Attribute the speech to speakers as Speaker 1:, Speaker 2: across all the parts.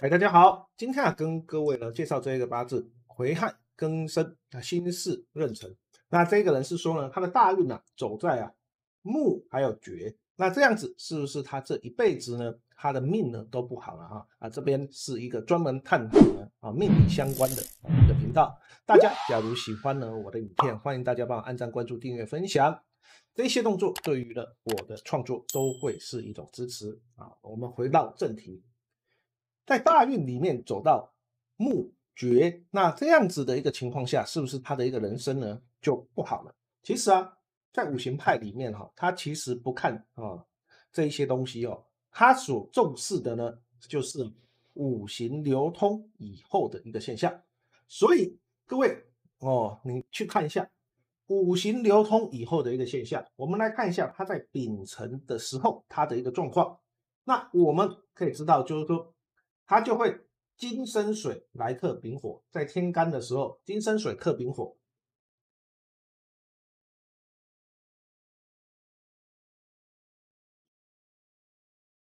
Speaker 1: 哎，大家好，今天啊，跟各位呢介绍这一个八字癸亥庚申啊，辛巳壬辰。那这个人是说呢，他的大运呢走在啊木还有绝，那这样子是不是他这一辈子呢，他的命呢都不好了啊？啊，这边是一个专门探讨啊命理相关的的频道。大家假如喜欢呢我的影片，欢迎大家帮我按赞、关注、订阅、分享，这些动作对于呢我的创作都会是一种支持啊。我们回到正题。在大运里面走到木绝，那这样子的一个情况下，是不是他的一个人生呢就不好了？其实啊，在五行派里面哈，他其实不看啊这一些东西哦，他所重视的呢就是五行流通以后的一个现象。所以各位哦，你去看一下五行流通以后的一个现象。我们来看一下他在丙辰的时候它的一个状况。那我们可以知道，就是说。他就会金生水来克丙火，在天干的时候，金生水克丙火。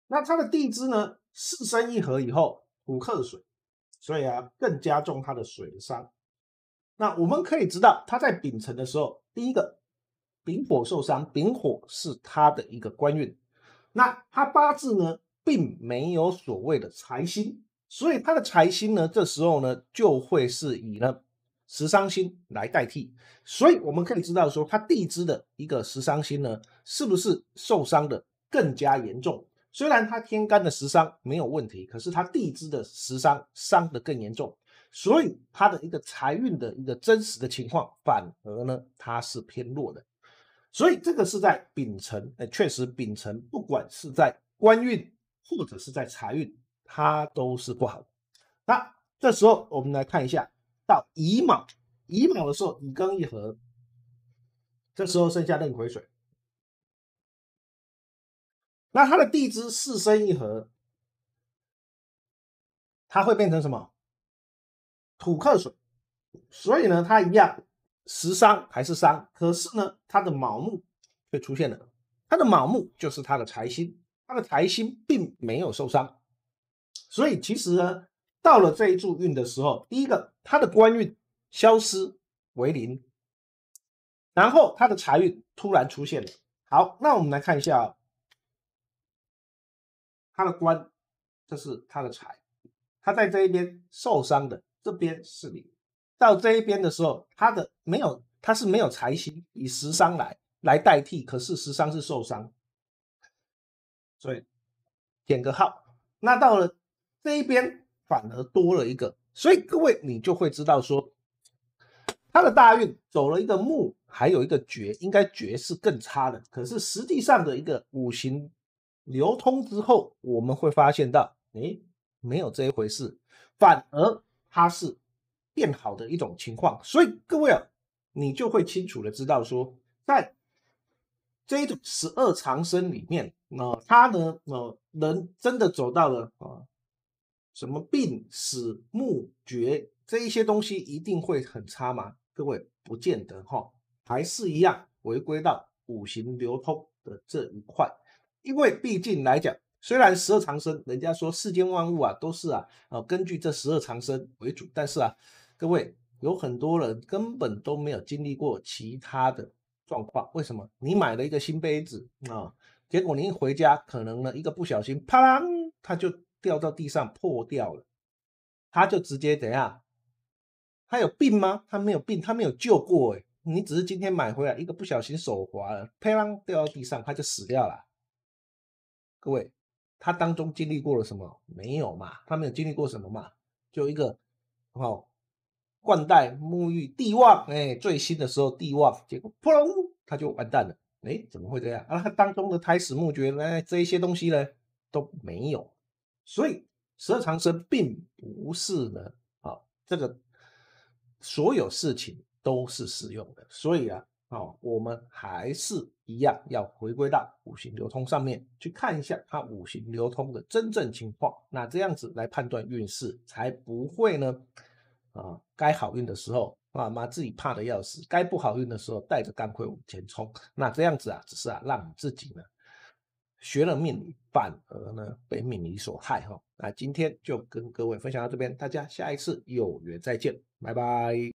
Speaker 1: 那他的地支呢，四生一合以后，五克水，所以啊，更加重他的水伤。那我们可以知道，他在丙辰的时候，第一个丙火受伤，丙火是他的一个官运。那他八字呢？并没有所谓的财星，所以他的财星呢，这时候呢就会是以呢食伤星来代替，所以我们可以知道说，他地支的一个食伤星呢，是不是受伤的更加严重？虽然他天干的食伤没有问题，可是他地支的食伤伤的更严重，所以他的一个财运的一个真实的情况，反而呢它是偏弱的，所以这个是在丙辰，哎，确实丙辰不管是在官运。或者是在财运，它都是不好的。那这时候我们来看一下，到乙卯，乙卯的时候，乙庚一合，这时候剩下壬癸水。那它的地支四申一合，它会变成什么？土克水，所以呢，它一样食伤还是伤，可是呢，它的卯木会出现了，它的卯木就是它的财星。他的财星并没有受伤，所以其实呢，到了这一柱运的时候，第一个他的官运消失为零，然后他的财运突然出现了。好，那我们来看一下他的官，这是他的财，他在这一边受伤的，这边是零。到这一边的时候，他的没有，他是没有财星，以食伤来来代替，可是食伤是受伤。所以点个号，那到了这一边反而多了一个，所以各位你就会知道说，他的大运走了一个木，还有一个绝，应该绝是更差的。可是实际上的一个五行流通之后，我们会发现到，哎，没有这一回事，反而它是变好的一种情况。所以各位，你就会清楚的知道说，在这一种十二长生里面。那他呢？哦，能真的走到了啊？什么病死木绝这一些东西一定会很差吗？各位不见得哈，还是一样回归到五行流通的这一块。因为毕竟来讲，虽然十二长生，人家说世间万物啊都是啊啊根据这十二长生为主，但是啊，各位有很多人根本都没有经历过其他的状况。为什么？你买了一个新杯子啊？结果您一回家，可能呢一个不小心，啪啷，它就掉到地上破掉了，它就直接怎样？它有病吗？它没有病，它没有救过哎。你只是今天买回来一个不小心手滑了，啪啷掉到地上，它就死掉了。各位，它当中经历过了什么？没有嘛？它没有经历过什么嘛？就一个哦。灌带沐浴地旺哎，最新的时候地旺，结果扑隆，它就完蛋了。哎，怎么会这样啊？当中的胎死墓绝呢，这一些东西呢都没有，所以十二长生并不是呢啊，这个所有事情都是适用的。所以啊，啊，我们还是一样要回归到五行流通上面去看一下它五行流通的真正情况，那这样子来判断运势才不会呢。啊，该好运的时候，啊妈自己怕的要死；该不好运的时候，带着钢盔往前冲。那这样子啊，只是啊，让你自己呢学了命理，反而呢被命理所害哈。那今天就跟各位分享到这边，大家下一次有缘再见，拜拜。